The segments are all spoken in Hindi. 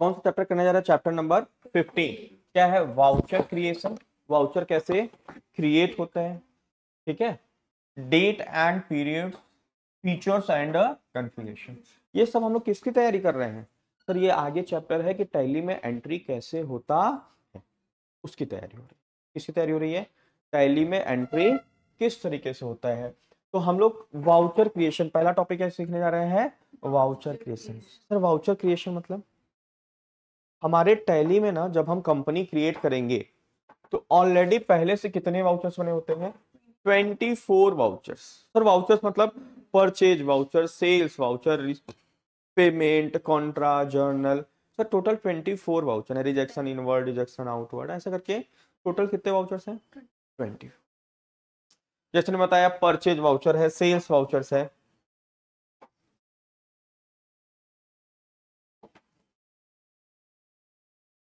कौन सा चैप्टर करने जा रहा है चैप्टर नंबर फिफ्टीन क्या है वाउचर क्रिएशन वाउचर कैसे क्रिएट होते हैं ठीक है date and period features and configuration ये सब हम लोग किसकी तैयारी कर रहे हैं सर ये आगे चैप्टर है कि टैली में एंट्री कैसे होता है उसकी तैयारी हो रही है किसकी तैयारी हो रही है टैली में एंट्री किस तरीके से होता है तो हम लोग वाउचर क्रिएशन पहला टॉपिक क्या सीखने जा रहे हैं voucher creation sir voucher creation मतलब हमारे टैली में ना जब हम कंपनी क्रिएट करेंगे तो ऑलरेडी पहले से कितने वाउचर्स बने होते हैं twenty four vouchers sir vouchers मतलब purchase voucher sales voucher payment contra journal sir total twenty four voucher है रिजेक्शन इनवर्ड रिजेक्शन आउटवर्ड ऐसा करके टोटल कितने वाउचर्स हैं ट्वेंटी जैसे ने बताया परचेज वाउचर है सेल्स वाउचर्स है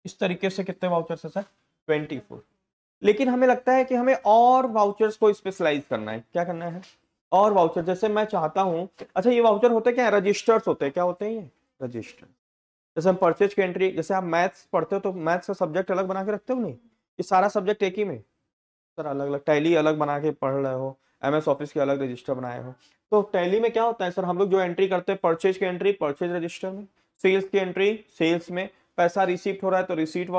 इस तरीके से कितने वाउचर्स है सर ट्वेंटी फोर लेकिन हमें लगता है कि हमें और वाउचर्स को स्पेशलाइज करना है क्या करना है और वाउचर जैसे मैं चाहता हूँ अच्छा ये वाउचर होते क्या है रजिस्टर्स होते हैं क्या होते हैं ये रजिस्टर जैसे हम परचेज की एंट्री जैसे आप मैथ्स पढ़ते हो तो मैथ्स का सब्जेक्ट अलग बना के रखते हो नहीं ये सारा सब्जेक्ट एक ही में सर अलग अलग टैली अलग बना के पढ़ रहे हो एम ऑफिस के अलग रजिस्टर बनाए हो तो टैली में क्या होता है सर हम लोग जो एंट्री करते हैं परचेज की एंट्री परचेज रजिस्टर में सेल्स की एंट्री सेल्स में पैसा रिसीप्ट हो रहा है तो रिसीट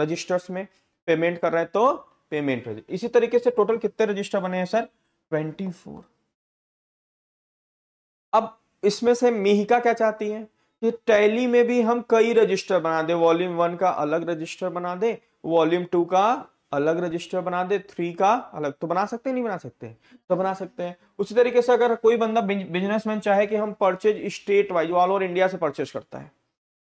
रजिस्टर्स में पेमेंट कर रहा है तो पेमेंट इसी तरीके से टोटल कितने रजिस्टर बने हैं सर ट्वेंटी फोर अब इसमें से मिहिका क्या चाहती है कि टैली में भी हम कई रजिस्टर बना दे वॉल्यूम वन का अलग रजिस्टर बना दे वॉल्यूम टू का अलग रजिस्टर बना दे थ्री का अलग तो बना सकते हैं नहीं बना सकते तो बना सकते हैं उसी तरीके से अगर कोई बंदा बिजनेसमैन चाहे कि हम purchase state wise all over India से परचेज करता है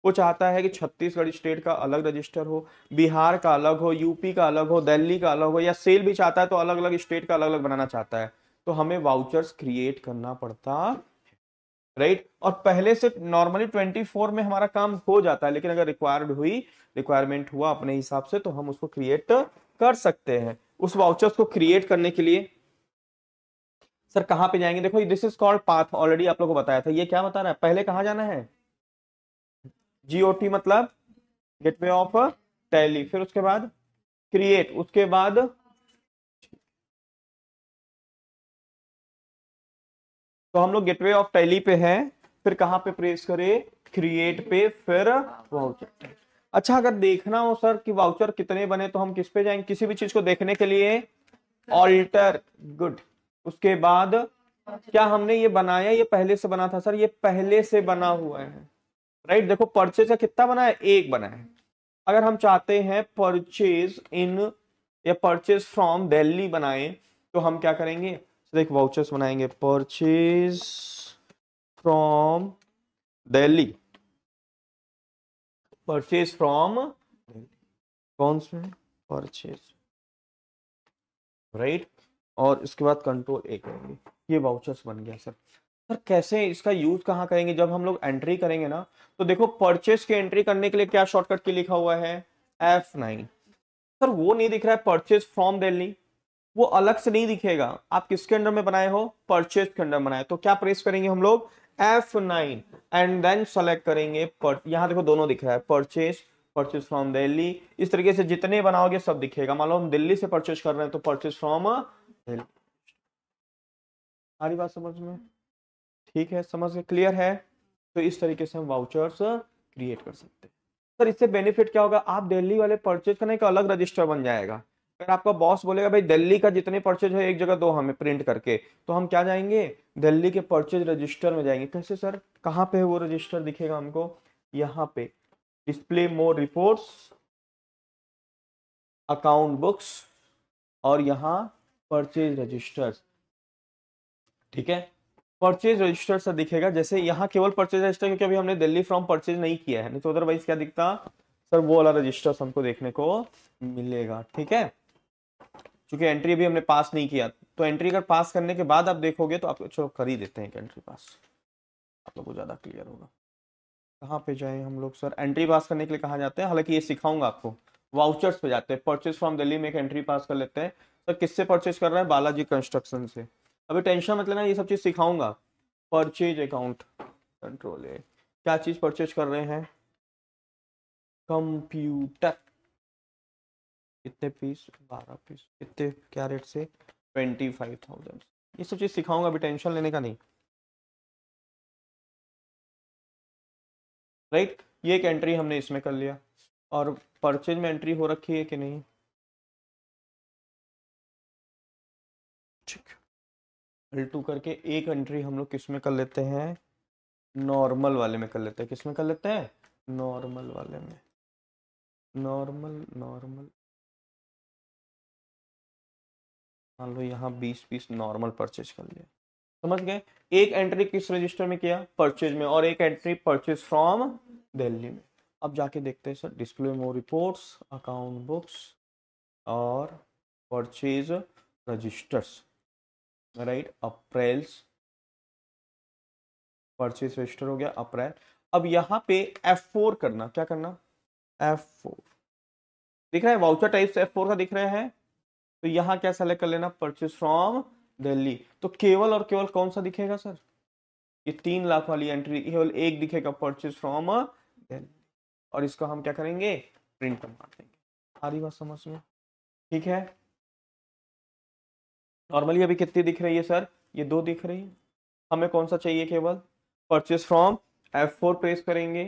वो चाहता है कि छत्तीसगढ़ स्टेट का अलग रजिस्टर हो बिहार का अलग हो यूपी का अलग हो दिल्ली का अलग हो या सेल भी चाहता है तो अलग अलग स्टेट का अलग अलग बनाना चाहता है तो हमें वाउचर्स क्रिएट करना पड़ता है राइट और पहले से नॉर्मली 24 में हमारा काम हो जाता है लेकिन अगर रिक्वायर्ड हुई रिक्वायरमेंट हुआ अपने हिसाब से तो हम उसको क्रिएट कर सकते हैं उस वाउचर्स को क्रिएट करने के लिए सर कहाँ पे जाएंगे देखो this is called path already आप लोगों को बताया था ये क्या बता रहा है पहले कहाँ जाना है जीओटी मतलब गेटवे ऑफ टैली फिर उसके बाद क्रिएट उसके बाद तो हम लोग गेटवे ऑफ टैली पे हैं फिर कहां पे प्रेस करें क्रिएट पे फिर वाउचर अच्छा अगर देखना हो सर कि वाउचर कितने बने तो हम किस पे जाएंगे किसी भी चीज को देखने के लिए ऑल्टर गुड उसके बाद क्या हमने ये बनाया ये पहले से बना था सर ये पहले से बना हुआ है राइट देखो परचेज का कितना बना है एक बना है अगर हम चाहते हैं परचेज इन या परचेज फ्रॉम दिल्ली बनाएं तो हम क्या करेंगे एक वाउचर्स बनाएंगे purchase from Delhi purchase from कौन से परचेज राइट और इसके बाद कंट्रोल ए करेंगे ये वाउचर्स बन गया सर सर कैसे इसका यूज कहाँ करेंगे जब हम लोग एंट्री करेंगे ना तो देखो परचेस की एंट्री करने के लिए क्या शॉर्टकट की लिखा हुआ है एफ नाइन सर वो नहीं दिख रहा है परचेस फ्रॉम दिल्ली वो अलग से नहीं दिखेगा आप किसके अंडर में बनाए हो परचेस के अंडर बनाए तो क्या प्रेस करेंगे हम लोग F nine and then select करेंगे पर यहाँ देखो दोनों दिख रहा है परचेस परचेस फ्रॉम दिल्ली इस तरीके से जितने बनाओगे सब दिखेगा मान लो हम दिल्ली से परचेस कर रहे हैं तो परचेस फ्रॉम दिल्ली हमारी बात समझ में ठीक है समझ गए क्लियर है तो इस तरीके से हम वाउचर्स क्रिएट uh, कर सकते हैं सर इससे बेनिफिट क्या होगा आप दिल्ली वाले परचेज करने का अलग रजिस्टर बन जाएगा अगर आपका बॉस बोलेगा भाई दिल्ली का जितने परचेज है एक जगह दो हमें प्रिंट करके तो हम क्या जाएंगे दिल्ली के परचेज रजिस्टर में जाएंगे कैसे सर कहाँ पे वो रजिस्टर दिखेगा हमको यहाँ पे display more reports account books और यहाँ परचेज रजिस्टर्स ठीक है परचेज रजिस्टर सा दिखेगा जैसे यहाँ केवल परचेज रजिस्टर क्योंकि अभी हमने दिल्ली फ्रॉम परचेज नहीं किया है नहीं तो अदरवाइज क्या दिखता सर वो वाला रजिस्टर हमको देखने को मिलेगा ठीक है क्योंकि एंट्री अभी हमने पास नहीं किया तो एंट्री अगर कर पास करने के बाद आप देखोगे तो आप चलो कर ही देते हैं एंट्री पास आप लोग को ज़्यादा क्लियर होगा कहाँ पे जाए हम लोग सर एंट्री पास करने के लिए कहाँ जाते हैं हालांकि ये सिखाऊंगा आपको वाउचर्स पे जाते हैं परचेज फ्रॉम दिल्ली में एक एंट्री पास कर लेते हैं सर किससे परचेज कर रहे हैं बालाजी कंस्ट्रक्शन से अभी टेंशन मतलब ना ये सब चीज़ सिखाऊंगा परचेज अकाउंट कंट्रोल है क्या चीज़ परचेज कर रहे हैं कंप्यूटर कितने पीस बारह पीस कितने क्या रेट से ट्वेंटी फाइव थाउजेंड ये सब चीज़ सिखाऊंगा अभी टेंशन लेने का नहीं राइट right? ये एक एंट्री हमने इसमें कर लिया और परचेज में एंट्री हो रखी है कि नहीं एल टू करके एक एंट्री हम लोग किस में कर लेते हैं नॉर्मल वाले में कर लेते हैं किस में कर लेते हैं नॉर्मल वाले में नॉर्मल नॉर्मल मान लो यहाँ बीस पीस नॉर्मल परचेज कर लिया समझ गए एक एंट्री किस रजिस्टर में किया परचेज में और एक एंट्री परचेज फ्रॉम दिल्ली में अब जाके देखते हैं sir display more reports account books और purchase registers right Aprils purchase register हो गया अप्रैल अब यहां पे F4 करना क्या करना F4 दिख रहा है वाउचर टाइप से F4 का दिख रहा है तो यहां क्या सेलेक्ट कर लेना परचेज फ्रॉम दिल्ली तो केवल और केवल कौन सा दिखेगा सर ये तीन लाख वाली एंट्री केवल एक दिखेगा परचेज फ्रॉम दिल्ली और इसको हम क्या करेंगे प्रिंट मार देंगे आ रही बात समझ में ठीक है नॉर्मली अभी कितनी दिख रही है सर ये दो दिख रही है हमें कौन सा चाहिए केवल purchase from F four press करेंगे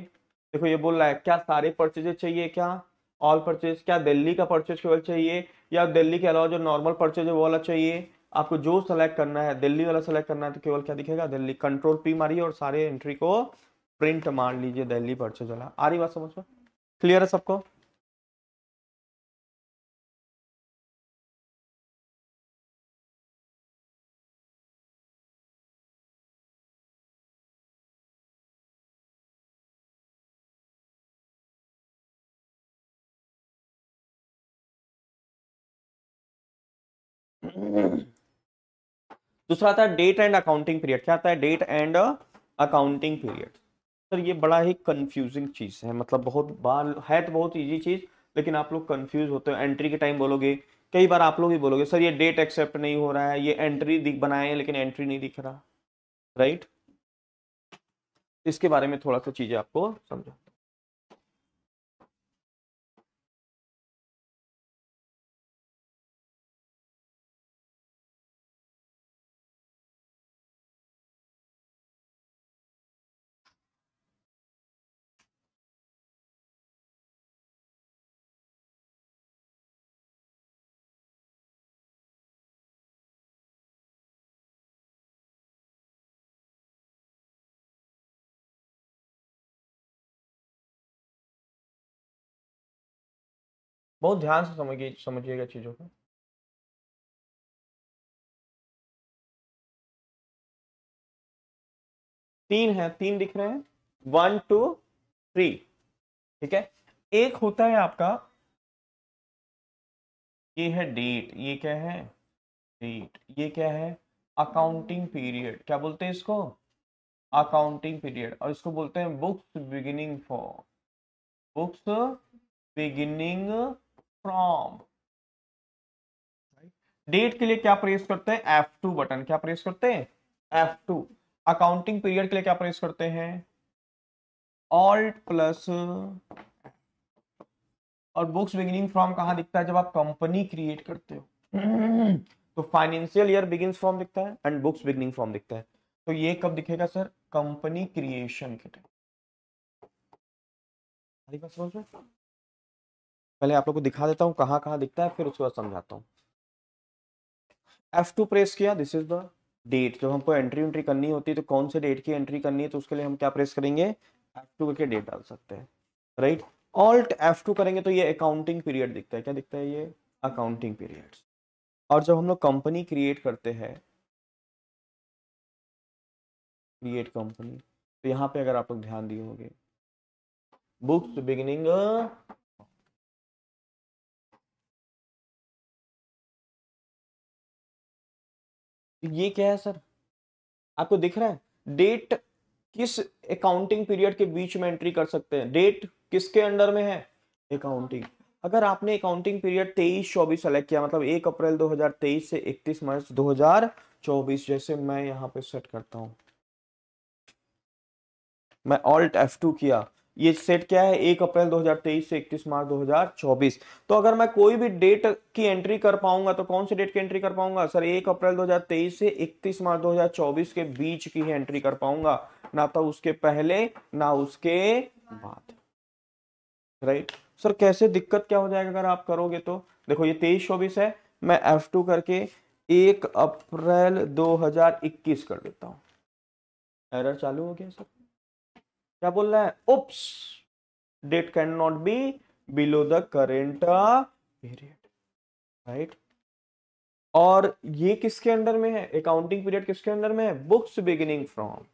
देखो ये बोल रहा है क्या सारे परचेजेज चाहिए क्या ऑल परचेज क्या दिल्ली का परचेज केवल चाहिए या दिल्ली के अलावा जो नॉर्मल परचेज है वो वाला चाहिए आपको जो सेलेक्ट करना है दिल्ली वाला सेलेक्ट करना है तो केवल क्या दिखेगा दिल्ली कंट्रोल पी मारिए और सारे एंट्री को प्रिंट मार लीजिए दिल्ली परचेज वाला आ रही बात समझ में क्लियर है सबको दूसरा आता है डेट एंड अकाउंटिंग पीरियड क्या आता है date and accounting period sir ये बड़ा ही कंफ्यूजिंग चीज़ है मतलब बहुत बार है तो बहुत ईजी चीज़ लेकिन आप लोग कंफ्यूज होते हो एंट्री के टाइम बोलोगे कई बार आप लोग ही बोलोगे सर ये डेट एक्सेप्ट नहीं हो रहा है ये एंट्री दिख बनाए हैं लेकिन एंट्री नहीं दिख रहा राइट इसके बारे में थोड़ा सा चीज़ें आपको समझा बहुत ध्यान से समझिए समझिएगा चीज़ों को तीन है तीन दिख रहे हैं वन टू थ्री ठीक है एक होता है आपका ये है डेट ये क्या है डेट ये क्या है अकाउंटिंग पीरियड क्या बोलते हैं इसको अकाउंटिंग पीरियड और इसको बोलते हैं books beginning for books beginning from date के लिए क्या प्रेस करते हैं एफ टू बटन क्या प्रेस करते हैं एफ टू अकाउंटिंग पीरियड के लिए क्या प्रेस करते हैं ऑल्ट प्लस और बुक्स बिगिनिंग फ्रॉम कहा दिखता है जब आप कंपनी क्रिएट करते हो तो फाइनेंशियल ईयर बिगिन फ्रॉम दिखता है एंड बुक्स बिगिनिंग फ्रॉम दिखता है तो ये कब दिखेगा सर कंपनी क्रिएशन के टाइम समझ में पहले आप लोग को दिखा देता हूँ कहाँ कहाँ दिखता है फिर उसके बाद समझाता हूँ एफ टू प्रेस किया दिस इज द डेट जब हमको एंट्री एंट्री करनी होती है तो कौन से डेट की एंट्री करनी है तो उसके लिए हम क्या प्रेस करेंगे एफ टू करके डेट डाल सकते हैं राइट ऑल्ट एफ टू करेंगे तो ये अकाउंटिंग पीरियड दिखता है क्या दिखता है ये अकाउंटिंग पीरियड और जब हम लोग कंपनी क्रिएट करते हैं क्रिएट कंपनी तो यहाँ पे अगर आप लोग ध्यान दिए होंगे बुक्स बिगिनिंग तो ये क्या है सर आपको दिख रहा है डेट किस अकाउंटिंग पीरियड के बीच में एंट्री कर सकते हैं डेट किसके अंडर में है अकाउंटिंग अगर आपने अकाउंटिंग पीरियड 23 चौबीस सेलेक्ट किया मतलब 1 अप्रैल 2023 से 31 मार्च 2024 जैसे मैं यहां पे सेट करता हूं मैं ऑल्ट टू किया ये सेट क्या है एक अप्रैल 2023 से 31 मार्च 2024 तो अगर मैं कोई भी डेट की एंट्री कर पाऊंगा तो कौन सी डेट की एंट्री कर पाऊंगा सर एक अप्रैल 2023 से 31 मार्च 2024 के बीच की ही एंट्री कर पाऊंगा ना तो उसके पहले ना उसके बाद राइट सर कैसे दिक्कत क्या हो जाएगा अगर आप करोगे तो देखो ये तेईस चौबीस है मैं एफ टू करके एक अप्रैल दो कर देता हूँ एरर चालू हो गया सर क्या बोल रहा है oops date can not be below the current period right और ये किसके अंडर में है अकाउंटिंग पीरियड किसके अंडर में है बुक्स बिगिनिंग फ्रॉम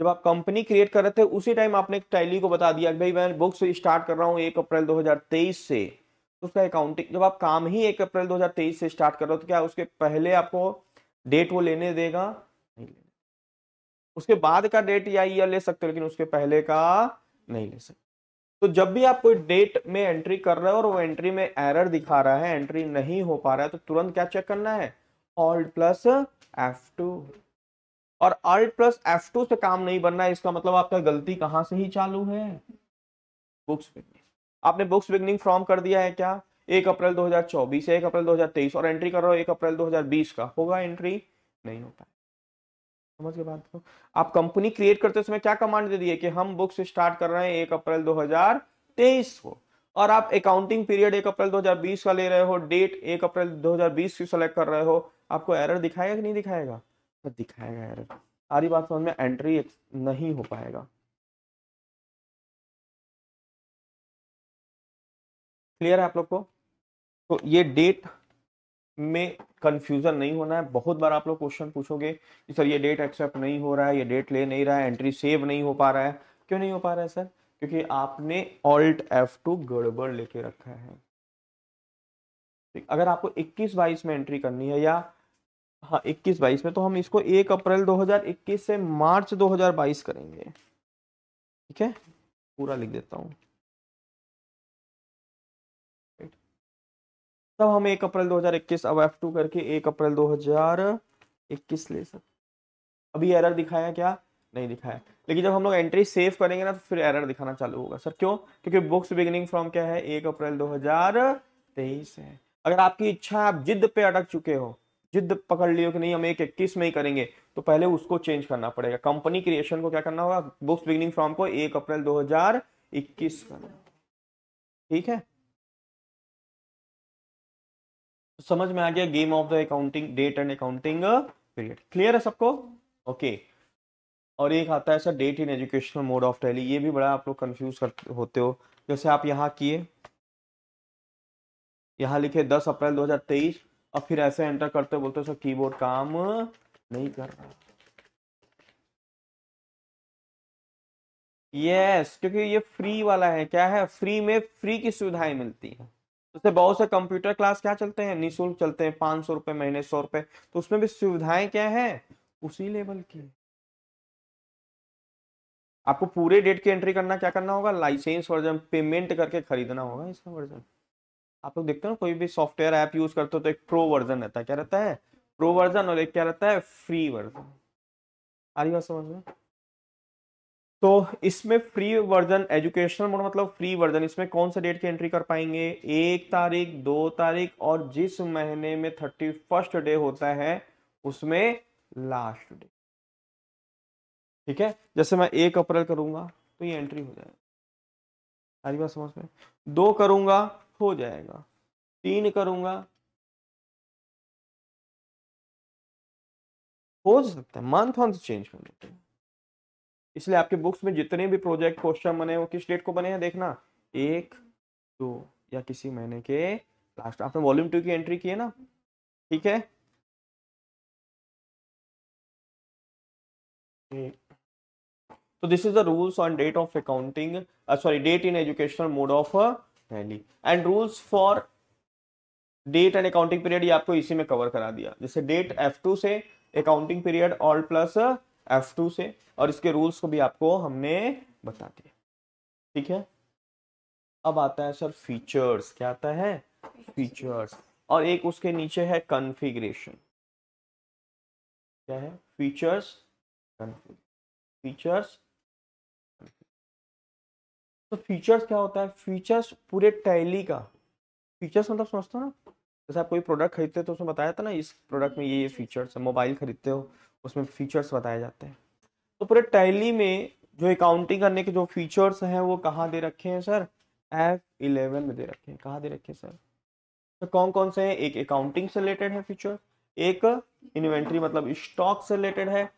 जब आप कंपनी क्रिएट कर रहे थे उसी टाइम आपने टैली को बता दिया भाई मैं बुक्स स्टार्ट कर रहा हूँ एक अप्रैल 2023 से तो उसका अकाउंटिंग जब आप काम ही एक अप्रैल 2023 से स्टार्ट कर रहे हो तो क्या उसके पहले आपको डेट वो लेने देगा नहीं लेने उसके बाद का डेट या ईयर ले सकते हो लेकिन उसके पहले का नहीं ले सकते तो जब भी आप कोई डेट में एंट्री कर रहे हो और वो एंट्री में एरर दिखा रहा है एंट्री नहीं हो पा रहा है तो तुरंत क्या चेक करना है ऑल्ट प्लस एफ टू और ऑल्ट प्लस एफ टू से काम नहीं बनना है इसका मतलब आपका गलती कहां से ही चालू है बुक्स बिगनिंग आपने बुक्स बिगनिंग फ्रॉम कर दिया है क्या एक अप्रैल 2024 से एक अप्रैल 2023 और एंट्री कर रहे हो एक अप्रैल 2020 का होगा एंट्री नहीं हो पाए समझ के बात करो आप कंपनी क्रिएट करते समय क्या कमांड दे दिए कि हम बुक्स स्टार्ट कर रहे हैं एक अप्रैल 2023 को और आप अकाउंटिंग पीरियड एक अप्रैल 2020 का ले रहे हो डेट एक अप्रैल 2020 की सेलेक्ट कर रहे हो आपको एरर दिखाएगा कि नहीं दिखाएगा तो दिखाएगा एरर सारी बात समझ में एंट्री नहीं हो पाएगा क्लियर है आप लोग को तो ये डेट में कंफ्यूजन नहीं होना है बहुत बार आप लोग क्वेश्चन पूछोगे कि सर ये डेट एक्सेप्ट नहीं हो रहा है ये डेट ले नहीं रहा है एंट्री सेव नहीं हो पा रहा है क्यों नहीं हो पा रहा है सर क्योंकि आपने ऑल्ट एफ टू गड़बड़ लेके रखा है अगर आपको 21 बाईस में एंट्री करनी है या हाँ इक्कीस बाईस में तो हम इसको एक अप्रैल 2021 से मार्च 2022 करेंगे ठीक है पूरा लिख देता हूँ तब हम एक अप्रैल 2021 अब टू करके एक अप्रैल 2021 ले सकते अभी एरर दिखाया क्या नहीं दिखाया लेकिन जब हम लोग एंट्री सेव करेंगे ना तो फिर एरर दिखाना चालू होगा सर क्यों क्योंकि बुक्स बिगिनिंग फ्रॉम क्या है एक अप्रैल 2023 है अगर आपकी इच्छा आप जिद पे अटक चुके हो जिद पकड़ लियो कि नहीं हम एक इक्कीस में ही करेंगे तो पहले उसको चेंज करना पड़ेगा कंपनी क्रिएशन को क्या करना होगा बुक्स बिगिनिंग फ्रॉम को एक अप्रैल 2021 करना ठीक है तो समझ में आ गया game of the accounting date and accounting period clear है सबको ओके okay. और एक आता है sir date in educational mode of Tally ये भी बड़ा आप लोग कंफ्यूज करते होते हो जैसे आप यहाँ किए यहाँ लिखे 10 अप्रैल 2023 और फिर ऐसे एंटर करते बोलते हो सर कीबोर्ड काम uh, नहीं कर रहा यस yes, क्योंकि ये फ्री वाला है क्या है फ्री में फ्री की सुविधाएं मिलती हैं जैसे बहुत से कंप्यूटर क्लास क्या चलते हैं निःशुल्क चलते हैं पाँच सौ रुपये महीने सौ रुपये तो उसमें भी सुविधाएं क्या है उसी लेवल की आपको पूरे डेट की एंट्री करना क्या करना होगा लाइसेंस वर्जन पेमेंट करके खरीदना होगा इसका वर्जन आप लोग देखते हो कोई भी सॉफ्टवेयर ऐप यूज करते हो तो एक प्रो वर्जन रहता है क्या रहता है प्रो वर्जन और एक क्या रहता है फ्री वर्जन आ रही बात समझ में तो इसमें फ्री वर्जन एजुकेशनल मोड मतलब फ्री वर्जन इसमें कौन सा डेट की एंट्री कर पाएंगे एक तारीख दो तारीख और जिस महीने में थर्टी फर्स्ट डे होता है उसमें लास्ट डे ठीक है जैसे मैं एक अप्रैल करूंगा तो ये एंट्री हो जाएगा सारी बात समझ में दो करूंगा हो जाएगा तीन करूंगा हो सकता है मंथ मंथ चेंज कर देते हैं इसलिए आपके बुक्स में जितने भी प्रोजेक्ट क्वेश्चन बने वो किस डेट को बने हैं देखना एक दो या किसी महीने के लास्ट आपने वॉल्यूम टू की एंट्री की है ना ठीक है तो this is the rules on date of accounting sorry date in educational mode of Tally and rules for date and accounting period ये आपको इसी में कवर करा दिया जैसे डेट एफ टू से accounting period all plus F2 से और इसके रूल्स को भी आपको हमने बता दिया ठीक है अब आता है सर फीचर्स क्या आता है फीचर्स और एक उसके नीचे है कॉन्फ़िगरेशन क्या है फीचर्स फीचर्स तो फीचर्स क्या होता है फीचर्स पूरे टैली का फीचर्स मतलब समझते हो ना जैसे आप कोई प्रोडक्ट खरीदते हो तो उसमें बताया था ना इस प्रोडक्ट में ये ये फीचर्स है मोबाइल खरीदते हो उसमें फीचर्स बताए जाते हैं तो पूरे टैली में जो अकाउंटिंग करने के जो फीचर्स हैं वो कहाँ दे रखे हैं सर एफ इलेवन में दे रखे हैं कहाँ दे रखे हैं सर तो कौन कौन से हैं एक अकाउंटिंग से रिलेटेड है फीचर एक इन्वेंट्री मतलब स्टॉक से रिलेटेड है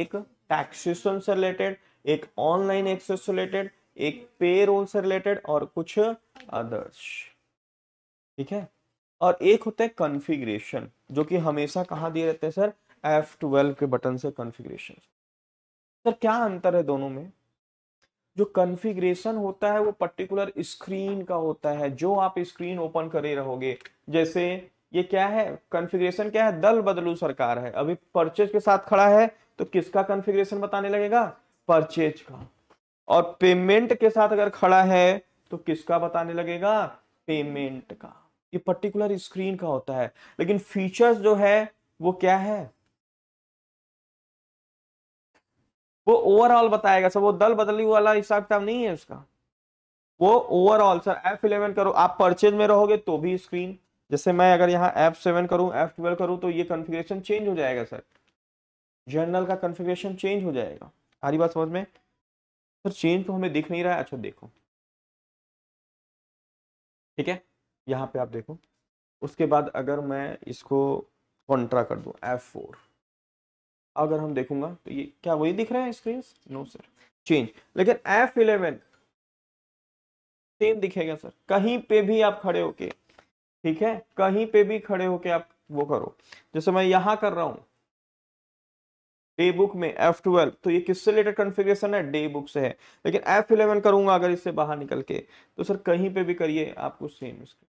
एक टैक्सेशन से रिलेटेड एक ऑनलाइन एक्सेस से रिलेटेड एक पे रोल से रिलेटेड और कुछ अदर्स ठीक है और एक होता है कॉन्फ़िगरेशन जो कि हमेशा कहाँ दिए रहते हैं सर एफ ट्वेल्व के बटन से कॉन्फ़िगरेशन सर क्या अंतर है दोनों में जो कॉन्फ़िगरेशन होता है वो पर्टिकुलर स्क्रीन का होता है जो आप स्क्रीन ओपन करे रहोगे जैसे ये क्या है कॉन्फ़िगरेशन क्या है दल बदलू सरकार है अभी परचेज के साथ खड़ा है तो किसका कॉन्फ़िगरेशन बताने लगेगा परचेज का और पेमेंट के साथ अगर खड़ा है तो किसका बताने लगेगा पेमेंट का ये पर्टिकुलर स्क्रीन का होता है लेकिन फीचर्स जो है वो क्या है वो ओवरऑल बताएगा सर वो दल बदली वाला हिसाब किताब नहीं है उसका वो ओवरऑल सर एफ इलेवन करो आप परचेज में रहोगे तो भी स्क्रीन जैसे मैं अगर यहाँ एफ सेवन करूँ एफ ट्वेल्व करूँ तो ये कन्फिग्रेशन चेंज हो जाएगा सर जनरल का कन्फिग्रेशन चेंज हो जाएगा हमारी बात समझ में सर चेंज तो हमें दिख नहीं रहा है अच्छा देखो ठीक है यहाँ पे आप देखो उसके बाद अगर मैं इसको कॉन्ट्रा कर दूँ एफ फोर अगर हम देखूंगा तो ये क्या वही दिख रहा है स्क्रीन नो सर चेंज लेकिन एफ इलेवन सेम दिखेगा सर कहीं पे भी आप खड़े होके ठीक है कहीं पे भी खड़े होके आप वो करो जैसे मैं यहां कर रहा हूं डे बुक में एफ ट्वेल्व तो ये किससे रिलेटेड कॉन्फ़िगरेशन है डे बुक से है लेकिन एफ इलेवन करूंगा अगर इससे बाहर निकल के तो सर कहीं पे भी करिए आपको सेम स्क्रीन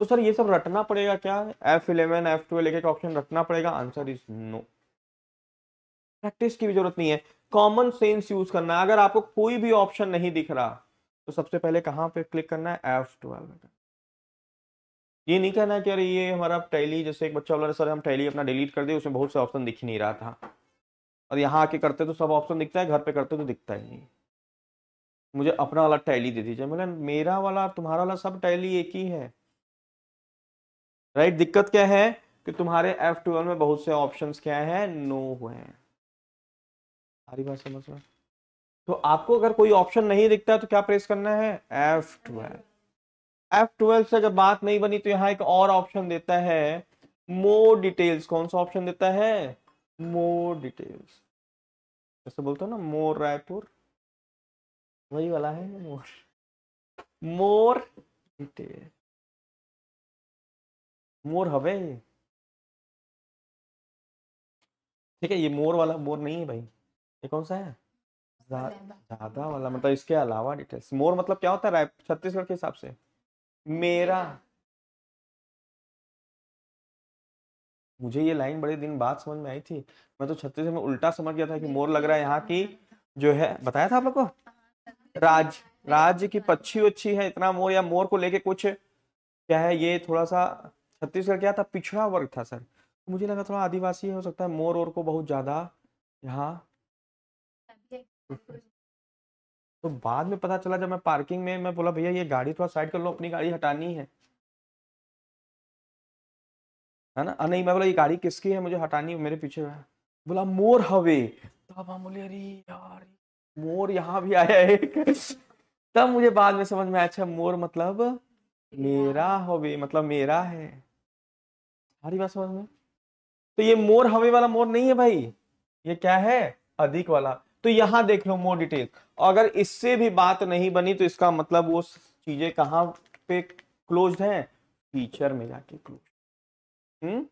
तो सर ये सब रटना पड़ेगा क्या एफ इलेवन एफ ट्वेल्व एक ऑप्शन रटना पड़ेगा आंसर इज नो प्रैक्टिस की भी जरूरत नहीं है कॉमन सेंस यूज करना है अगर आपको कोई भी ऑप्शन नहीं दिख रहा तो सबसे पहले कहाँ पे क्लिक करना है एफ ट्वेल्व में ये नहीं कहना कि अरे ये हमारा टैली जैसे एक बच्चा बोला सर हम टैली अपना डिलीट कर दिए उसमें बहुत से ऑप्शन दिख नहीं रहा था और यहाँ आके करते तो सब ऑप्शन दिखता है घर पे करते तो दिखता ही नहीं मुझे अपना वाला टैली दे दीजिए मतलब मेरा वाला तुम्हारा वाला सब टैली एक ही है राइट दिक्कत क्या है कि तुम्हारे एफ में बहुत से ऑप्शन क्या है नो हुए हैं सारी बात समझ रहा तो आपको अगर कोई ऑप्शन नहीं दिखता है तो क्या प्रेस करना है एफ ट्वेल्व एफ ट्वेल्व से जब बात नहीं बनी तो यहाँ एक और ऑप्शन देता है मोर डिटेल्स कौन सा ऑप्शन देता है मोर डिटेल्स जैसे बोलते हो ना मोर रायपुर वही वाला है मोर मोर डिटेल मोर हवे ठीक है ये मोर वाला मोर नहीं है भाई ये कौन सा है ज्यादा वाला मतलब इसके अलावा डिटेल्स मोर मतलब क्या होता है छत्तीसगढ़ के हिसाब से मेरा मुझे ये लाइन बड़े दिन बाद समझ में आई थी मैं तो छत्तीसगढ़ में उल्टा समझ गया था कि मोर लग रहा है यहाँ की जो है बताया था आप लोग को हाँ, राज राज्य की पक्षी अच्छी है इतना मोर या मोर को लेके कुछ क्या है ये थोड़ा सा छत्तीसगढ़ क्या था पिछड़ा वर्ग था सर मुझे लगा थोड़ा आदिवासी हो सकता है मोर और को बहुत ज्यादा यहाँ तो बाद में पता चला जब मैं पार्किंग में मैं बोला भैया ये गाड़ी थोड़ा साइड कर लो अपनी गाड़ी हटानी है है ना नहीं मैं बोला ये गाड़ी किसकी है मुझे हटानी है मेरे पीछे है बोला मोर हवे तब हम बोले अरे यार मोर यहाँ भी आया है तब मुझे बाद में समझ में आया अच्छा मोर मतलब मेरा हवे मतलब मेरा है सारी बात समझ में तो ये मोर हवे वाला मोर नहीं है भाई ये क्या है अधिक वाला तो यहां देख लो मोर डिटेल अगर इससे भी बात नहीं बनी तो इसका मतलब वो चीजें कहां पे क्लोज है फीचर में जाके क्लोज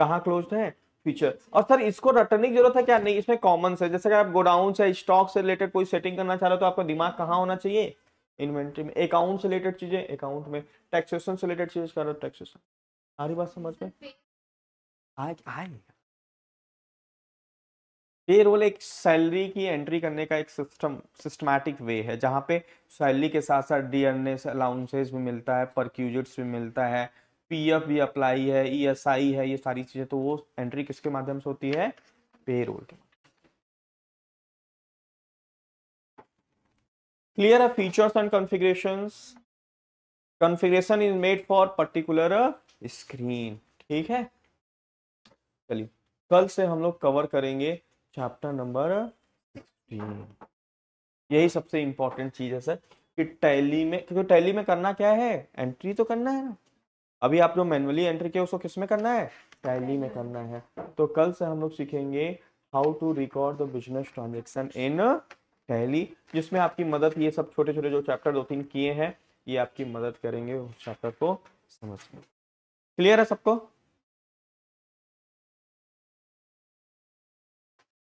कहा क्लोज है फीचर और सर इसको रटने की जरूरत है क्या नहीं इसमें कॉमन है जैसे कि आप गोडाउन से स्टॉक से रिलेटेड कोई सेटिंग करना चाह रहे हो तो आपका दिमाग कहाँ होना चाहिए इन्वेंट्री में अकाउंट से रिलेटेड चीजें अकाउंट में टैक्सेशन से रिलेटेड चीजें कर रहे हो टैक्सेशन सारी बात समझ में आज आएगा पेरोल रोल एक सैलरी की एंट्री करने का एक सिस्टम सिस्टमैटिक वे है जहाँ पे सैलरी के साथ साथ डी एन अलाउंसेज भी मिलता है परक्यूजिट्स भी मिलता है पी एफ भी अप्लाई है ई एस आई है ये सारी चीज़ें तो वो एंट्री किसके माध्यम से होती है पे रोल के क्लियर है features and configuration configuration is made for particular screen ठीक है चलिए कल से हम लोग कवर करेंगे चैप्टर नंबर यही सबसे इंपॉर्टेंट चीज़ है सर कि टैली में क्योंकि तो टैली में करना क्या है एंट्री तो करना है ना अभी आप लोग मैनुअली एंट्री किया उसको किस में करना है टैली में करना है तो कल से हम लोग सीखेंगे how to record the business transaction in Tally जिसमें आपकी मदद ये सब छोटे छोटे जो चैप्टर दो तीन किए हैं ये आपकी मदद करेंगे उस चैप्टर को समझने क्लियर है सबको